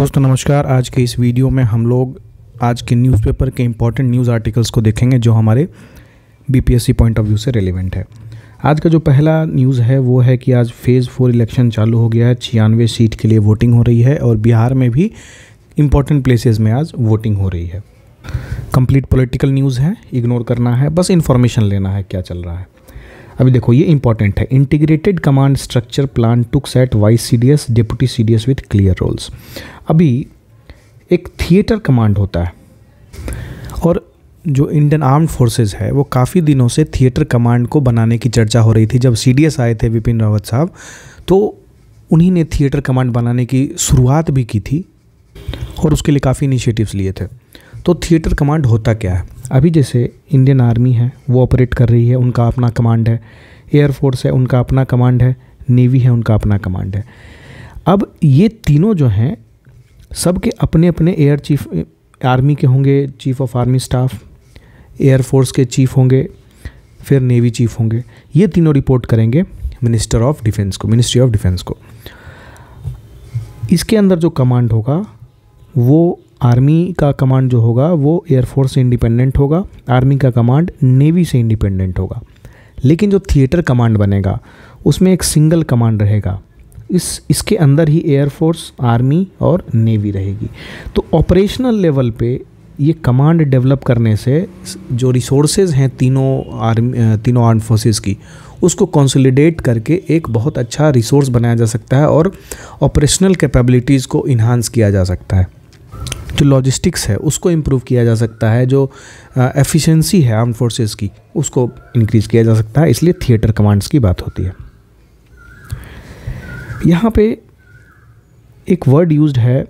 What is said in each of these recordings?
दोस्तों नमस्कार आज के इस वीडियो में हम लोग आज के न्यूज़पेपर के इम्पॉर्टेंट न्यूज़ आर्टिकल्स को देखेंगे जो हमारे बीपीएससी पॉइंट ऑफ व्यू से रेलिवेंट है आज का जो पहला न्यूज़ है वो है कि आज फेज़ फोर इलेक्शन चालू हो गया है छियानवे सीट के लिए वोटिंग हो रही है और बिहार में भी इम्पॉर्टेंट प्लेसेज़ में आज वोटिंग हो रही है कम्प्लीट पोलिटिकल न्यूज़ है इग्नोर करना है बस इन्फॉर्मेशन लेना है क्या चल रहा है अभी देखो ये इंपॉर्टेंट है integrated command structure plan to set vice C D S deputy C D S with clear roles अभी एक थिएटर कमांड होता है और जो इंडियन आर्म फोर्सेज है वो काफ़ी दिनों से थिएटर कमांड को बनाने की चर्चा हो रही थी जब सी डी एस आए थे विपिन रावत साहब तो उन्हीं ने थिएटर कमांड बनाने की शुरुआत भी की थी और उसके लिए काफ़ी इनिशिएटिव्स लिए थे तो थिएटर कमांड होता क्या है अभी जैसे इंडियन आर्मी है वो ऑपरेट कर रही है उनका अपना कमांड है एयरफोर्स है उनका अपना कमांड है नेवी है उनका अपना कमांड है अब ये तीनों जो हैं सब के अपने अपने एयर चीफ आर्मी के होंगे chief of army staff air force के चीफ होंगे फिर नेवी चीफ होंगे ये तीनों रिपोर्ट करेंगे मिनिस्टर ऑफ डिफेंस को मिनिस्ट्री ऑफ डिफेंस को इसके अंदर जो कमांड होगा वो आर्मी का कमांड जो होगा वो एयरफोर्स से इंडिपेंडेंट होगा आर्मी का कमांड नेवी से इंडिपेंडेंट होगा लेकिन जो थिएटर कमांड बनेगा उसमें एक सिंगल कमांड रहेगा इस इसके अंदर ही एयरफोर्स आर्मी और नेवी रहेगी तो ऑपरेशनल लेवल पे ये कमांड डेवलप करने से जो रिसोर्सेज हैं तीनों आर्मी तीनों आर्म फोर्सेज की उसको कंसोलिडेट करके एक बहुत अच्छा रिसोर्स बनाया जा सकता है और ऑपरेशनल कैपेबिलिटीज़ को इन्हांस किया जा सकता है जो लॉजिस्टिक्स है उसको इम्प्रूव किया जा सकता है जो एफिशिएंसी है आर्म फोर्सेस की उसको इंक्रीज किया जा सकता है इसलिए थिएटर कमांड्स की बात होती है यहाँ पे एक वर्ड यूज है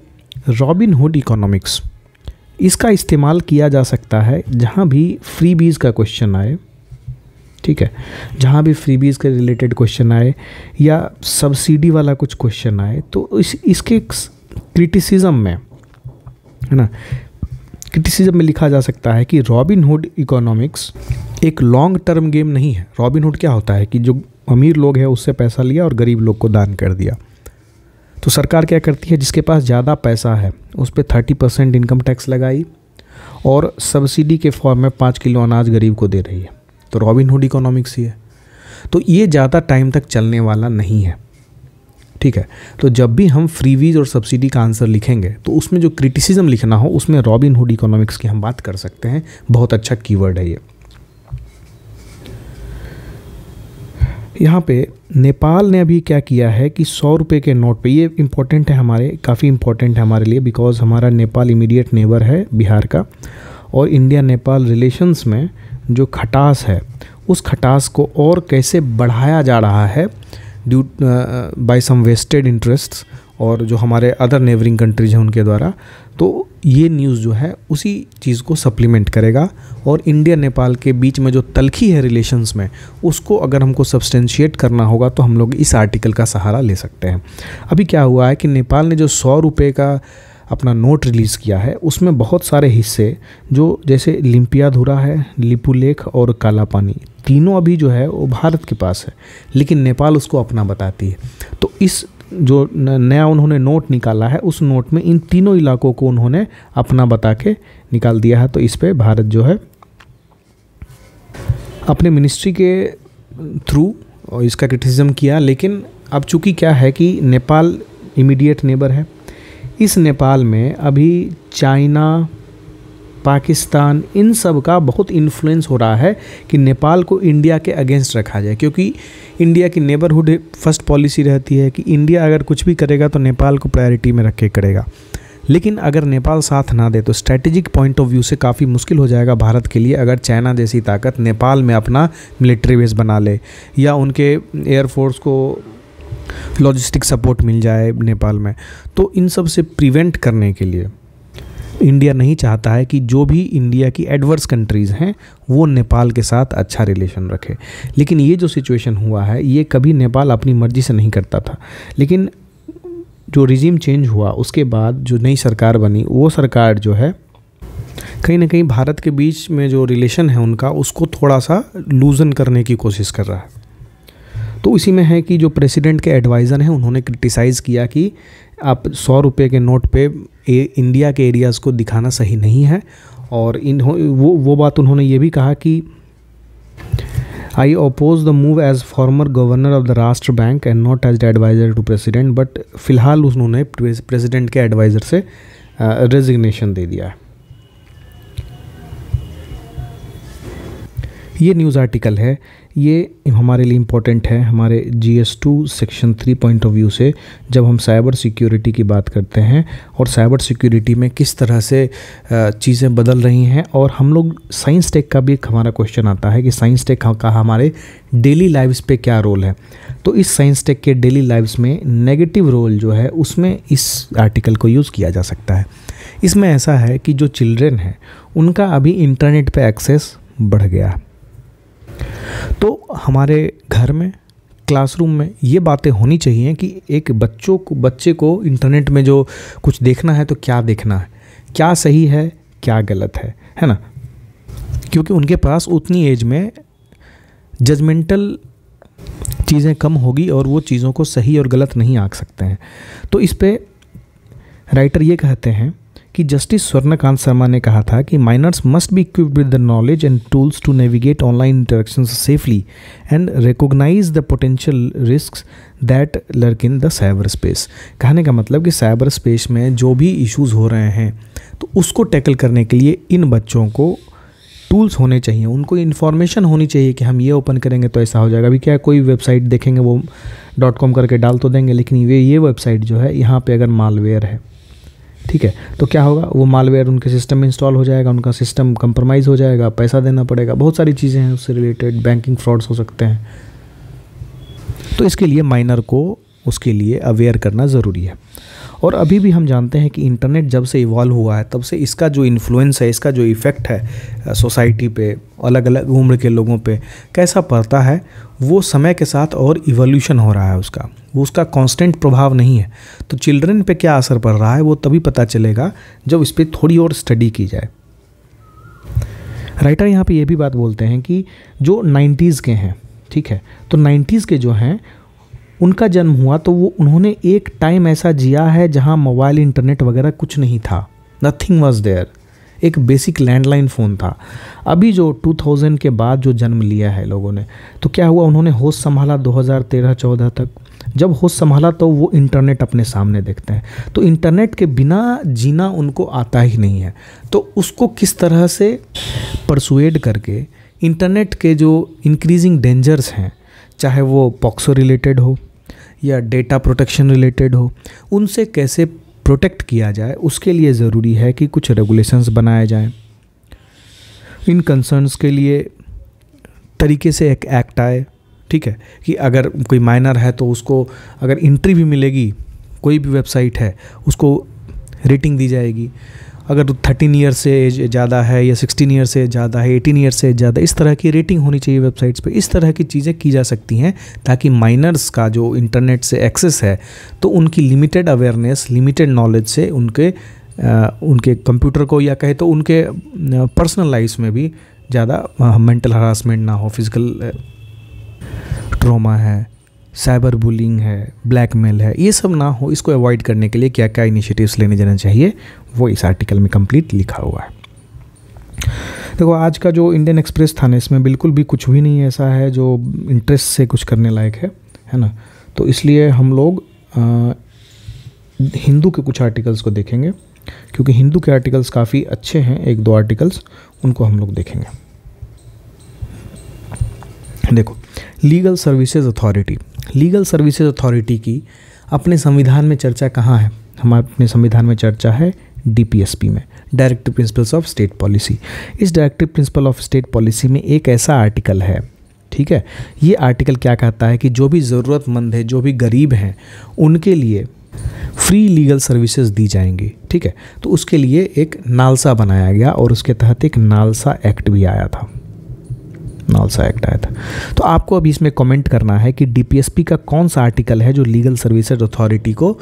रॉबिन हुड इकोनॉमिक्स इसका इस्तेमाल किया जा सकता है जहाँ भी फ्री बीज का क्वेश्चन आए ठीक है जहाँ भी फ्री बीज के रिलेटेड क्वेश्चन आए या सब्सिडी वाला कुछ क्वेश्चन आए तो इस इसके क्रिटिसिज्म में है ना क्रिटिसिज्म में लिखा जा सकता है कि रॉबिन हुड इकोनॉमिक्स एक लॉन्ग टर्म गेम नहीं है रॉबिन हुड क्या होता है कि जो अमीर लोग हैं उससे पैसा लिया और गरीब लोग को दान कर दिया तो सरकार क्या करती है जिसके पास ज़्यादा पैसा है उस पर थर्टी परसेंट इनकम टैक्स लगाई और सब्सिडी के फॉर्म में पाँच किलो अनाज गरीब को दे रही है तो रॉबिन हुड इकोनॉमिक्स ही है तो ये ज़्यादा टाइम तक चलने वाला नहीं है ठीक है तो जब भी हम फ्रीवीज और सब्सिडी का आंसर लिखेंगे तो उसमें जो क्रिटिसिज्म लिखना हो उसमें रॉबिन हुड इकोनॉमिक्स की हम बात कर सकते हैं बहुत अच्छा कीवर्ड है ये यहाँ पे नेपाल ने अभी क्या किया है कि सौ रुपये के नोट पे ये इम्पोर्टेंट है हमारे काफ़ी इम्पोर्टेंट है हमारे लिए बिकॉज हमारा नेपाल इमीडिएट नेबर है बिहार का और इंडिया नेपाल रिलेशंस में जो खटास है उस खटास को और कैसे बढ़ाया जा रहा है due by some vested interest और जो हमारे अदर नेबरिंग कंट्रीज हैं उनके द्वारा तो ये न्यूज़ जो है उसी चीज़ को सप्लीमेंट करेगा और इंडिया नेपाल के बीच में जो तलखी है रिलेशंस में उसको अगर हमको सब्सटेंशिएट करना होगा तो हम लोग इस आर्टिकल का सहारा ले सकते हैं अभी क्या हुआ है कि नेपाल ने जो सौ रुपये का अपना नोट रिलीज़ किया है उसमें बहुत सारे हिस्से जो जैसे धुरा है लिपुलेख और काला पानी तीनों अभी जो है वो भारत के पास है लेकिन नेपाल उसको अपना बताती है तो इस जो नया उन्होंने नोट निकाला है उस नोट में इन तीनों इलाकों को उन्होंने अपना बता के निकाल दिया है तो इस पर भारत जो है अपने मिनिस्ट्री के थ्रू इसका क्रिटिसिज्म किया लेकिन अब चूंकि क्या है कि नेपाल इमीडिएट नेबर है इस नेपाल में अभी चाइना पाकिस्तान इन सब का बहुत इन्फ्लुएंस हो रहा है कि नेपाल को इंडिया के अगेंस्ट रखा जाए क्योंकि इंडिया की नेबरहुड फर्स्ट पॉलिसी रहती है कि इंडिया अगर कुछ भी करेगा तो नेपाल को प्रायोरिटी में रख के करेगा लेकिन अगर नेपाल साथ ना दे तो स्ट्रेटेजिक पॉइंट ऑफ व्यू से काफ़ी मुश्किल हो जाएगा भारत के लिए अगर चाइना जैसी ताकत नेपाल में अपना मिलिट्री बेस बना ले या उनके एयरफोर्स को लॉजिस्टिक सपोर्ट मिल जाए नेपाल में तो इन सब से प्रिवेंट करने के लिए इंडिया नहीं चाहता है कि जो भी इंडिया की एडवर्स कंट्रीज़ हैं वो नेपाल के साथ अच्छा रिलेशन रखे लेकिन ये जो सिचुएशन हुआ है ये कभी नेपाल अपनी मर्ज़ी से नहीं करता था लेकिन जो रिजीम चेंज हुआ उसके बाद जो नई सरकार बनी वो सरकार जो है कहीं ना कहीं भारत के बीच में जो रिलेशन है उनका उसको थोड़ा सा लूजन करने की कोशिश कर रहा है तो इसी में है कि जो प्रेसिडेंट के एडवाइज़र हैं उन्होंने क्रिटिसाइज़ किया कि आप सौ रुपये के नोट पे ए, इंडिया के एरियाज़ को दिखाना सही नहीं है और इन वो वो बात उन्होंने ये भी कहा कि I oppose the move as former governor of the राष्ट्र bank and not as the adviser to president but फिलहाल उन्होंने प्रेसिडेंट के एडवाइज़र से रेजिग्नेशन दे दिया है ये न्यूज़ आर्टिकल है ये हमारे लिए इम्पोर्टेंट है हमारे G S two section three point of view से जब हम साइबर सिक्योरिटी की बात करते हैं और साइबर सिक्योरिटी में किस तरह से चीज़ें बदल रही हैं और हम लोग साइंस टेक का भी एक हमारा क्वेश्चन आता है कि साइंस टेक का हमारे डेली लाइव्स पे क्या रोल है तो इस साइंस टेक के डेली लाइव्स में नेगेटिव रोल जो है उसमें इस आर्टिकल को यूज़ किया जा सकता है इसमें ऐसा है कि जो चिल्ड्रेन हैं उनका अभी इंटरनेट पर एक्सेस बढ़ गया है तो हमारे घर में क्लासरूम में ये बातें होनी चाहिए कि एक बच्चों को बच्चे को इंटरनेट में जो कुछ देखना है तो क्या देखना है क्या सही है क्या गलत है है ना क्योंकि उनके पास उतनी एज में जजमेंटल चीज़ें कम होगी और वो चीज़ों को सही और गलत नहीं आँख सकते हैं तो इस पर राइटर ये कहते हैं कि जस्टिस स्वर्णकांत शर्मा ने कहा था कि minors must be equipped with the knowledge and tools to navigate online interaction safely and recognise the potential risk that lurk in the cyber space कहने का मतलब कि साइबर स्पेस में जो भी इश्यूज़ हो रहे हैं तो उसको टैकल करने के लिए इन बच्चों को टूल्स होने चाहिए उनको इन्फॉर्मेशन होनी चाहिए कि हम ये ओपन करेंगे तो ऐसा हो जाएगा अभी क्या कोई वेबसाइट देखेंगे वो डॉट कॉम करके डाल तो देंगे लेकिन ये ये वेबसाइट जो है यहाँ पे अगर मालवेयर है ठीक है तो क्या होगा वो मालवेयर उनके सिस्टम में इंस्टॉल हो जाएगा उनका सिस्टम कंप्रोमाइज़ हो जाएगा पैसा देना पड़ेगा बहुत सारी चीज़ें हैं उससे रिलेटेड बैंकिंग फ्रॉड्स हो सकते हैं तो इसके लिए माइनर को उसके लिए अवेयर करना ज़रूरी है और अभी भी हम जानते हैं कि इंटरनेट जब से इवॉल्व हुआ है तब से इसका जो इन्फ्लुएंस है इसका जो इफ़ेक्ट है सोसाइटी पे अलग अलग उम्र के लोगों पे कैसा पड़ता है वो समय के साथ और इवोल्यूशन हो रहा है उसका वो उसका कांस्टेंट प्रभाव नहीं है तो चिल्ड्रन पे क्या असर पड़ रहा है वो तभी पता चलेगा जब इस पर थोड़ी और स्टडी की जाए राइटर यहाँ पे ये भी बात बोलते हैं कि जो नाइन्टीज़ के हैं ठीक है तो नाइन्टीज़ के जो हैं उनका जन्म हुआ तो वो उन्होंने एक टाइम ऐसा जिया है जहाँ मोबाइल इंटरनेट वगैरह कुछ नहीं था नथिंग वॉज देयर एक बेसिक लैंडलाइन फ़ोन था अभी जो 2000 के बाद जो जन्म लिया है लोगों ने तो क्या हुआ उन्होंने होश संभाला 2013-14 तक जब होश संभाला तो वो इंटरनेट अपने सामने देखते हैं तो इंटरनेट के बिना जीना उनको आता ही नहीं है तो उसको किस तरह से परसुएड करके इंटरनेट के जो इंक्रीजिंग डेंजर्स हैं चाहे वो पॉक्सो रिलेटेड हो या डेटा प्रोटेक्शन रिलेटेड हो उनसे कैसे प्रोटेक्ट किया जाए उसके लिए ज़रूरी है कि कुछ रेगुलेशंस बनाए जाएं इन कंसर्न्स के लिए तरीके से एक एक्ट आए ठीक है कि अगर कोई माइनर है तो उसको अगर इंट्री भी मिलेगी कोई भी वेबसाइट है उसको रेटिंग दी जाएगी अगर थर्टीन तो ईयर से एज ज़्यादा है या सिक्सटीन ईयर से ज़्यादा है एटीन ईयर से ज़्यादा इस तरह की रेटिंग होनी चाहिए वेबसाइट्स पे इस तरह की चीज़ें की जा सकती हैं ताकि माइनर्स का जो इंटरनेट से एक्सेस है तो उनकी लिमिटेड अवेयरनेस लिमिटेड नॉलेज से उनके उनके कंप्यूटर को या कहे तो उनके पर्सनल लाइफ में भी ज़्यादा मेंटल हरासमेंट ना हो फिज़िकल ट्रोमा है साइबर बुलिंग है ब्लैकमेल है ये सब ना हो इसको अवॉइड करने के लिए क्या क्या इनिशिएटिव्स लेने जाना चाहिए वो इस आर्टिकल में कंप्लीट लिखा हुआ है देखो आज का जो इंडियन एक्सप्रेस था ना इसमें बिल्कुल भी कुछ भी नहीं ऐसा है जो इंटरेस्ट से कुछ करने लायक है है ना तो इसलिए हम लोग हिंदू के कुछ आर्टिकल्स को देखेंगे क्योंकि हिंदू के आर्टिकल्स काफ़ी अच्छे हैं एक दो आर्टिकल्स उनको हम लोग देखेंगे देखो legal services authority legal services authority की अपने संविधान में चर्चा कहाँ है हमारे अपने संविधान में चर्चा है डीपीएसपी में directive principles of state policy इस directive principle of state policy में एक ऐसा आर्टिकल है ठीक है ये आर्टिकल क्या कहता है कि जो भी ज़रूरतमंद है जो भी गरीब हैं उनके लिए फ्री लीगल सर्विसेज दी जाएंगी ठीक है तो उसके लिए एक नालसा बनाया गया और उसके तहत एक नालसा एक्ट भी आया था ऑल्सो अच्छा एक्ट आया था तो आपको अभी इसमें कमेंट करना है कि डीपीएसपी का कौन सा आर्टिकल है जो लीगल सर्विसेज अथॉरिटी को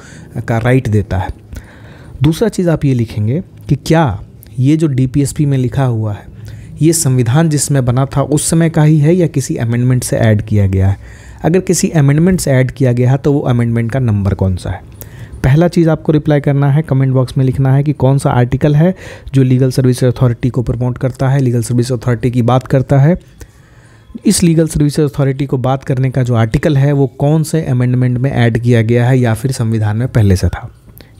का राइट देता है दूसरा चीज़ आप ये लिखेंगे कि क्या ये जो डी में लिखा हुआ है ये संविधान जिसमें बना था उस समय का ही है या किसी अमेंडमेंट से ऐड किया गया है अगर किसी अमेंडमेंट से ऐड किया गया है तो वो अमेंडमेंट का नंबर कौन सा है पहला चीज़ आपको रिप्लाई करना है कमेंट बॉक्स में लिखना है कि कौन सा आर्टिकल है जो लीगल सर्विस अथॉरिटी को प्रमोट करता है लीगल सर्विस अथॉरिटी की बात करता है इस लीगल सर्विस अथॉरिटी को बात करने का जो आर्टिकल है वो कौन से अमेंडमेंट में ऐड किया गया है या फिर संविधान में पहले से था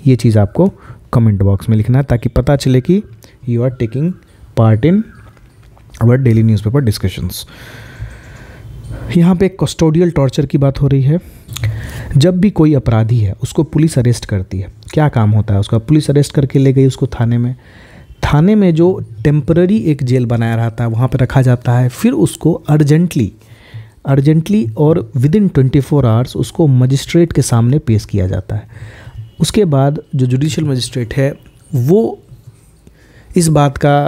ये चीज़ आपको कमेंट बॉक्स में लिखना है ताकि पता चले कि you are taking part in our daily newspaper discussions यहाँ पे कस्टोडियल टॉर्चर की बात हो रही है जब भी कोई अपराधी है उसको पुलिस अरेस्ट करती है क्या काम होता है उसका पुलिस अरेस्ट करके ले गई उसको थाने में थाने में जो टेम्प्ररी एक जेल बनाया रहता है वहाँ पर रखा जाता है फिर उसको अर्जेंटली अर्जेंटली और within twenty four hours उसको मजिस्ट्रेट के सामने पेश किया जाता है उसके बाद जो जुडिशल मजिस्ट्रेट है वो इस बात का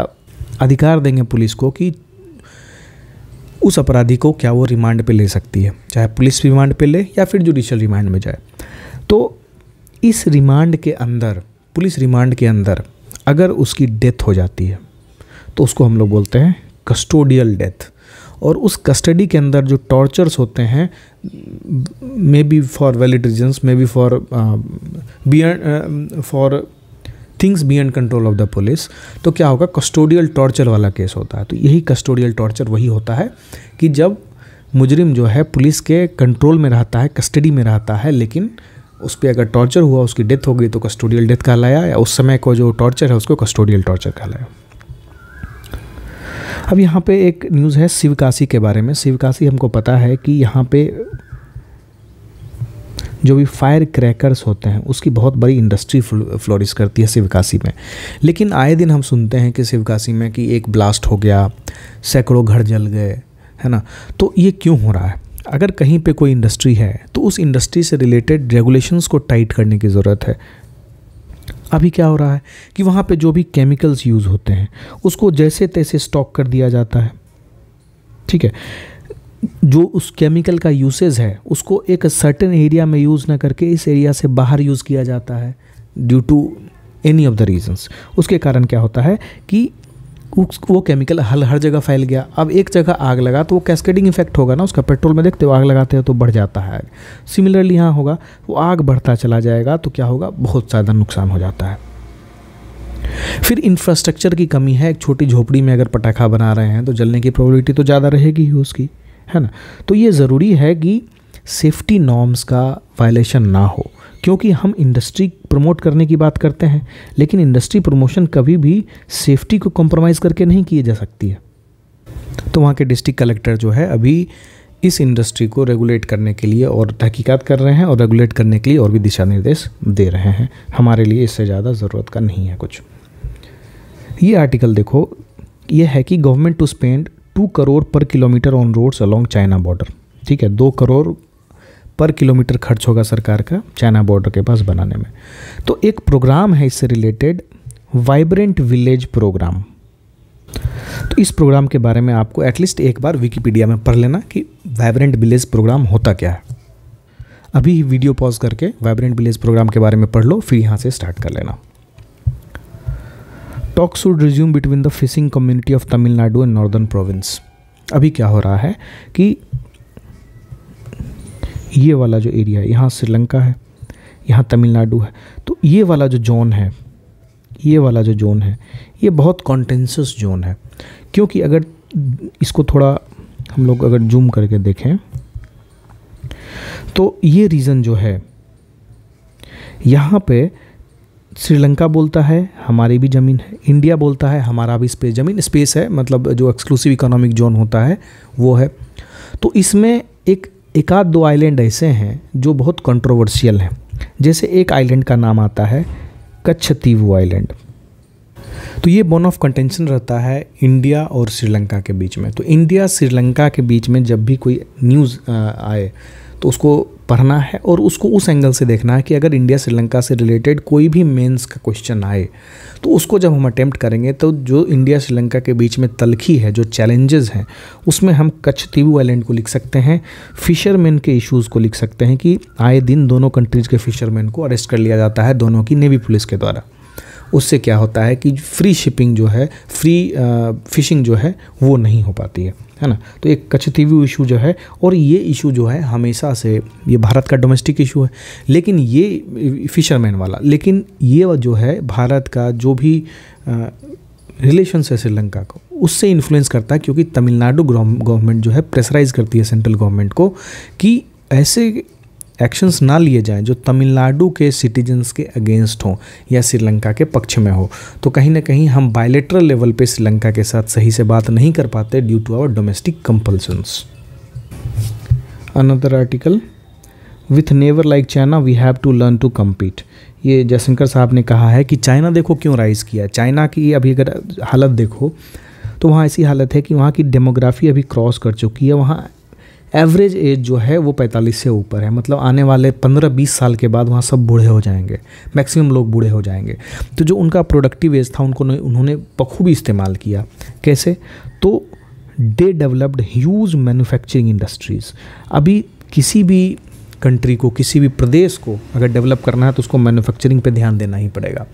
अधिकार देंगे पुलिस को कि उस अपराधी को क्या वो रिमांड पे ले सकती है चाहे पुलिस रिमांड पे ले या फिर जुडिशल रिमांड में जाए तो इस रिमांड के अंदर पुलिस रिमांड के अंदर अगर उसकी डेथ हो जाती है तो उसको हम लोग बोलते हैं कस्टोडियल डेथ और उस कस्टडी के अंदर जो टॉर्चर्स होते हैं maybe for valid reasons maybe for be for things beyond control of the police तो क्या होगा कस्टोडियल टॉर्चर वाला केस होता है तो यही कस्टोडियल टॉर्चर वही होता है कि जब मुजरिम जो है पुलिस के कंट्रोल में रहता है कस्टडी में रहता है लेकिन उस पर अगर टॉर्चर हुआ उसकी डेथ हो गई तो कस्टोडियल डेथ कहलाया या उस समय को जो टॉर्चर है उसको कस्टोडियल टॉर्चर कहलाया अब यहाँ पे एक न्यूज़ है शिवकाशी के बारे में शिवकाशी हमको पता है कि यहाँ पे जो भी फायर क्रैकर्स होते हैं उसकी बहुत बड़ी इंडस्ट्री फ्लोरिश करती है शिवकाशी में लेकिन आए दिन हम सुनते हैं कि शिवकाशी में कि एक ब्लास्ट हो गया सैकड़ों घर जल गए है ना तो ये क्यों हो रहा है अगर कहीं पे कोई इंडस्ट्री है तो उस इंडस्ट्री से रिलेटेड रेगुलेशंस को टाइट करने की ज़रूरत है अभी क्या हो रहा है कि वहाँ पे जो भी केमिकल्स यूज़ होते हैं उसको जैसे तैसे स्टॉक कर दिया जाता है ठीक है जो उस केमिकल का यूसेज है उसको एक सर्टेन एरिया में यूज़ ना करके इस एरिया से बाहर यूज़ किया जाता है due to any of the reasons उसके कारण क्या होता है कि वो केमिकल हल हर जगह फैल गया अब एक जगह आग लगा तो वो कैस्केडिंग इफेक्ट होगा ना उसका पेट्रोल में देखते हो आग लगाते हो तो बढ़ जाता है सिमिलरली यहाँ होगा वो आग बढ़ता चला जाएगा तो क्या होगा बहुत ज़्यादा नुकसान हो जाता है फिर इंफ्रास्ट्रक्चर की कमी है एक छोटी झोपड़ी में अगर पटाखा बना रहे हैं तो जलने की प्रोबेबिलिटी तो ज़्यादा रहेगी ही उसकी है ना तो ये ज़रूरी है कि सेफ्टी नॉर्म्स का वायलेशन ना हो क्योंकि हम इंडस्ट्री प्रमोट करने की बात करते हैं लेकिन इंडस्ट्री प्रमोशन कभी भी सेफ्टी को कॉम्प्रोमाइज़ करके नहीं किए जा सकती है तो वहाँ के डिस्ट्रिक्ट कलेक्टर जो है अभी इस इंडस्ट्री को रेगुलेट करने के लिए और तहकीकात कर रहे हैं और रेगुलेट करने के लिए और भी दिशा निर्देश दे रहे हैं हमारे लिए इससे ज़्यादा ज़रूरत का नहीं है कुछ ये आर्टिकल देखो ये है कि government to spend two crore per kilometre on roads along China border ठीक है दो करोड़ पर किलोमीटर खर्च होगा सरकार का चाइना बॉर्डर के पास बनाने में तो एक प्रोग्राम है इससे रिलेटेड वाइब्रेंट विलेज प्रोग्राम तो इस प्रोग्राम के बारे में आपको एटलीस्ट एक बार विकीपीडिया में पढ़ लेना कि वाइब्रेंट विलेज प्रोग्राम होता क्या है अभी वीडियो पॉज करके वाइब्रेंट विलेज प्रोग्राम के बारे में पढ़ लो फिर यहाँ से स्टार्ट कर लेना talk should resume between the fishing community of Tamil Nadu and northern province अभी क्या हो रहा है कि ये वाला जो एरिया है यहाँ श्रीलंका है यहाँ तमिलनाडु है तो ये वाला जो जोन है ये वाला जो जोन है ये बहुत कॉन्टेंसस जोन है क्योंकि अगर इसको थोड़ा हम लोग अगर जूम करके देखें तो ये रीज़न जो है यहाँ पे श्रीलंका बोलता है हमारी भी ज़मीन है इंडिया बोलता है हमारा भी स्पेस ज़मीन स्पेस है मतलब जो एक्सक्लूसिव इकोनॉमिक जोन होता है वो है तो इसमें एक एकाध दो आइलैंड ऐसे हैं जो बहुत कंट्रोवर्शियल हैं जैसे एक आइलैंड का नाम आता है कच्छ तीवू आइलैंड तो ये बोन ऑफ कंटेंशन रहता है इंडिया और श्रीलंका के बीच में तो इंडिया श्रीलंका के बीच में जब भी कोई न्यूज़ आए तो उसको पढ़ना है और उसको उस एंगल से देखना है कि अगर इंडिया श्रीलंका से रिलेटेड कोई भी मेंस का क्वेश्चन आए तो उसको जब हम अटैम्प्ट करेंगे तो जो इंडिया श्रीलंका के बीच में तलखी है जो चैलेंजेस हैं उसमें हम कच्छ तीवू आइलैंड को लिख सकते हैं फिशरमैन के इश्यूज़ को लिख सकते हैं कि आए दिन दोनों कंट्रीज़ के फिशरमैन को अरेस्ट कर लिया जाता है दोनों की नेवी पुलिस के द्वारा उससे क्या होता है कि फ्री शिपिंग जो है फ्री फिशिंग जो है वो नहीं हो पाती है है ना तो एक कछतीवी इशू जो है और ये इशू जो है हमेशा से ये भारत का डोमेस्टिक इशू है लेकिन ये फिशरमैन वाला लेकिन ये जो है भारत का जो भी रिलेशन है श्रीलंका को उससे इन्फ्लुएंस करता है क्योंकि तमिलनाडु गवर्नमेंट जो है प्रेशराइज करती है सेंट्रल गवर्नमेंट को कि ऐसे एक्शंस ना लिए जाएं जो तमिलनाडु के सिटीजन्स के अगेंस्ट हों या श्रीलंका के पक्ष में हो तो कहीं ना कहीं हम बायलेटरल लेवल पे श्रीलंका के साथ सही से बात नहीं कर पाते due to our domestic compulsions another article with neighbour like China we have to learn to compete ये जयशंकर साहब ने कहा है कि चाइना देखो क्यों राइज़ किया चाइना की अभी अगर हालत देखो तो वहाँ ऐसी हालत है कि वहाँ की डेमोग्राफी अभी क्रॉस कर चुकी है वहाँ एवरेज एज जो है वो 45 से ऊपर है मतलब आने वाले 15-20 साल के बाद वहाँ सब बूढ़े हो जाएंगे मैक्सिमम लोग बूढ़े हो जाएंगे तो जो उनका प्रोडक्टिव एज था उनको उन्होंने बखूबी इस्तेमाल किया कैसे तो they developed huge manufacturing industries अभी किसी भी कंट्री को किसी भी प्रदेश को अगर डेवलप करना है तो उसको मैन्युफैक्चरिंग पे ध्यान देना ही पड़ेगा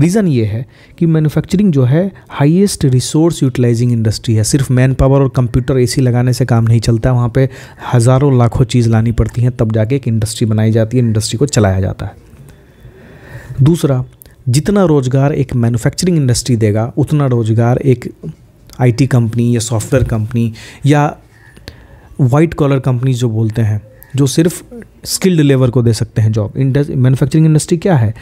रीज़न ये है कि मैन्युफैक्चरिंग जो है हाईएस्ट रिसोर्स यूटिलाइजिंग इंडस्ट्री है सिर्फ मैन पावर और कंप्यूटर एसी लगाने से काम नहीं चलता वहाँ पर हज़ारों लाखों चीज़ लानी पड़ती हैं तब जाके एक इंडस्ट्री बनाई जाती है इंडस्ट्री को चलाया जाता है दूसरा जितना रोज़गार एक मैन्युफैक्चरिंग इंडस्ट्री देगा उतना रोज़गार एक आईटी कंपनी या सॉफ्टवेयर कंपनी या वाइट कॉलर कंपनी जो बोलते हैं जो सिर्फ स्किल्ड लेबर को दे सकते हैं जॉब मैन्युफैक्चरिंग इंडस्ट्री क्या है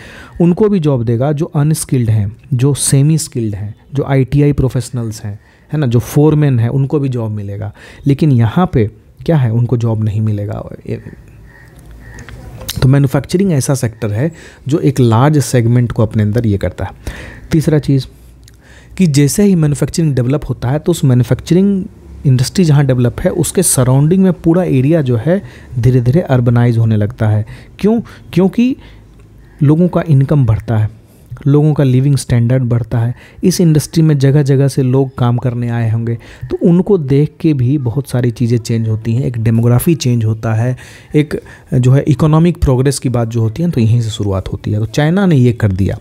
उनको भी जॉब देगा जो अनस्किल्ड हैं जो सेमी स्किल्ड हैं जो आईटीआई प्रोफेशनल्स हैं है ना जो फोरमैन हैं उनको भी जॉब मिलेगा लेकिन यहाँ पे क्या है उनको जॉब नहीं मिलेगा तो मैन्युफैक्चरिंग ऐसा सेक्टर है जो एक लार्ज सेगमेंट को अपने अंदर ये करता है तीसरा चीज़ कि जैसे ही मैन्युफैक्चरिंग डेवलप होता है तो उस मैन्युफैक्चरिंग इंडस्ट्री जहाँ डेवलप है उसके सराउंडिंग में पूरा एरिया जो है धीरे धीरे अर्बनाइज होने लगता है क्यों क्योंकि लोगों का इनकम बढ़ता है लोगों का लिविंग स्टैंडर्ड बढ़ता है इस इंडस्ट्री में जगह जगह से लोग काम करने आए होंगे तो उनको देख के भी बहुत सारी चीज़ें चेंज होती हैं एक डेमोग्राफी चेंज होता है एक जो है इकोनॉमिक प्रोग्रेस की बात जो होती है तो यहीं से शुरुआत होती है तो चाइना ने ये कर दिया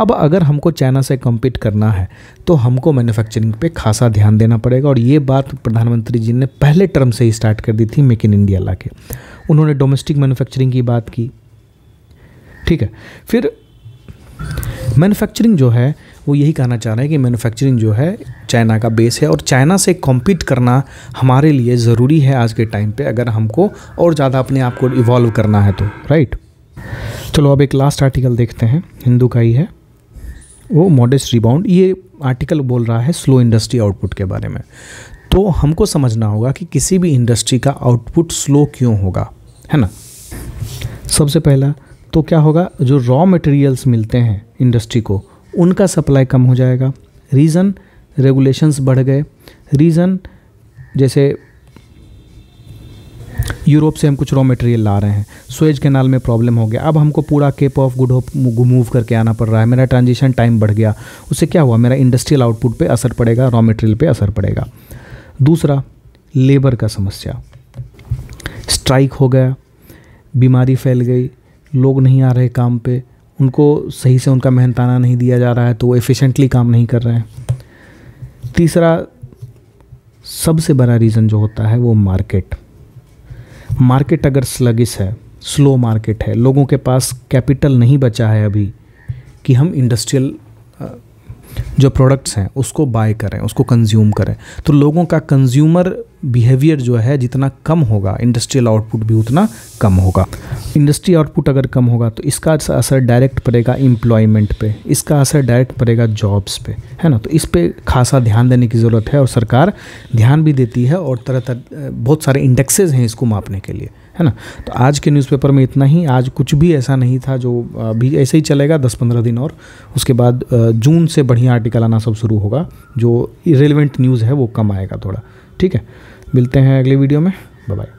अब अगर हमको चाइना से कम्पीट करना है तो हमको मैन्युफैक्चरिंग पे खासा ध्यान देना पड़ेगा और ये बात प्रधानमंत्री जी ने पहले टर्म से ही स्टार्ट कर दी थी मेक इन इंडिया ला के उन्होंने डोमेस्टिक मैन्युफैक्चरिंग की बात की ठीक है फिर मैन्युफैक्चरिंग जो है वो यही कहना चाह रहे हैं कि मैन्युफैक्चरिंग जो है चाइना का बेस है और चाइना से कॉम्पीट करना हमारे लिए ज़रूरी है आज के टाइम पे अगर हमको और ज़्यादा अपने आप को इवॉल्व करना है तो राइट चलो अब एक लास्ट आर्टिकल देखते हैं हिंदू का ही है वो मॉडेस्ट रिबाउंड ये आर्टिकल बोल रहा है स्लो इंडस्ट्री आउटपुट के बारे में तो हमको समझना होगा कि किसी भी इंडस्ट्री का आउटपुट स्लो क्यों होगा है ना सबसे पहला तो क्या होगा जो रॉ मटेरियल्स मिलते हैं इंडस्ट्री को उनका सप्लाई कम हो जाएगा रीज़न रेगुलेशंस बढ़ गए रीज़न जैसे यूरोप से हम कुछ रॉ मटेरियल ला रहे हैं स्वेज कैनाल में प्रॉब्लम हो गया अब हमको पूरा Cape of Good Hope move करके आना पड़ रहा है मेरा ट्रांजिशन टाइम बढ़ गया उससे क्या हुआ मेरा इंडस्ट्रियल आउटपुट पे असर पड़ेगा रॉ मटेरियल पे असर पड़ेगा दूसरा लेबर का समस्या स्ट्राइक हो गया बीमारी फैल गई लोग नहीं आ रहे काम पे उनको सही से उनका मेहनताना नहीं दिया जा रहा है तो वो एफिशिएंटली काम नहीं कर रहे हैं तीसरा सबसे बड़ा रीज़न जो होता है वो मार्केट मार्केट अगर स्लगिस है स्लो मार्केट है लोगों के पास कैपिटल नहीं बचा है अभी कि हम इंडस्ट्रियल जो प्रोडक्ट्स हैं उसको बाय करें उसको कंज्यूम करें तो लोगों का कंज्यूमर बिहेवियर जो है जितना कम होगा इंडस्ट्रियल आउटपुट भी उतना कम होगा इंडस्ट्री आउटपुट अगर कम होगा तो इसका असर डायरेक्ट पड़ेगा एम्प्लॉयमेंट पे इसका असर डायरेक्ट पड़ेगा जॉब्स पे है ना तो इस पर खासा ध्यान देने की ज़रूरत है और सरकार ध्यान भी देती है और तरह तरह बहुत सारे इंडेक्सेज हैं इसको मापने के लिए है ना तो आज के न्यूज़पेपर में इतना ही आज कुछ भी ऐसा नहीं था जो अभी ऐसे ही चलेगा दस पंद्रह दिन और उसके बाद जून से बढ़िया आर्टिकल आना सब शुरू होगा जो इरेलीवेंट न्यूज़ है वो कम आएगा थोड़ा ठीक है मिलते हैं अगले वीडियो में बाय